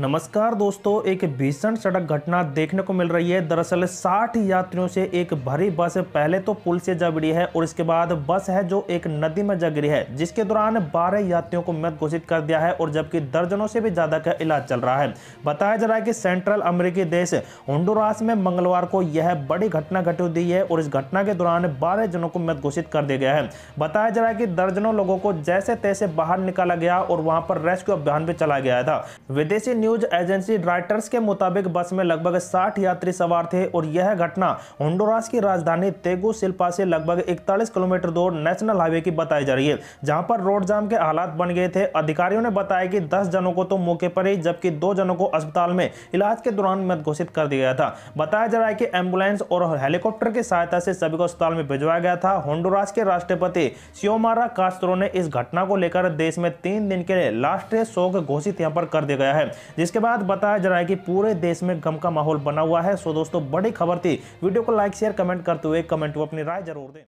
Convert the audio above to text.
नमस्कार दोस्तों एक भीषण सड़क घटना देखने को मिल रही है दरअसल 60 यात्रियों से एक भरी बस पहले तो पुल से जा भिड़ी है और इसके बाद बस है जो एक नदी में जा गिरी है जिसके दौरान 12 यात्रियों को मृत घोषित कर दिया है और जबकि दर्जनों से भी ज़्यादा का इलाज चल रहा है बताया जा रहा है कि सेंट्रल अमरीकी देश होंडोरास में मंगलवार को यह बड़ी घटना घटी हुई है और इस घटना के दौरान बारह जनों को मृत घोषित कर दिया गया है बताया जा रहा है कि दर्जनों लोगों को जैसे तैसे बाहर निकाला गया और वहां पर रेस्क्यू अभियान भी चलाया गया था विदेशी न्यूज न्यूज एजेंसी राइटर्स के मुताबिक बस में लगभग 60 यात्री सवार थे और यह घटना होंडोरास की राजधानी तेगो शिल्पा से लगभग 41 किलोमीटर दूर नेशनल हाईवे की बताई जा रही है जहां पर रोड जाम के हालात बन गए थे अधिकारियों ने बताया कि 10 जनों को तो मौके पर ही जबकि दो जनों को अस्पताल में इलाज के दौरान मृत घोषित कर दिया गया था बताया जा रहा है कि एम्बुलेंस और हेलीकॉप्टर की सहायता से सभी को अस्पताल में भिजवाया गया था होंडोरास के राष्ट्रपति सियोमारा कास्त्रो ने इस घटना को लेकर देश में तीन दिन के लिए राष्ट्रीय शोक घोषित यहाँ पर कर दिया गया है जिसके बाद बताया जा रहा है कि पूरे देश में गम का माहौल बना हुआ है सो दोस्तों बड़ी खबर थी वीडियो को लाइक शेयर कमेंट करते हुए कमेंट को अपनी राय जरूर दें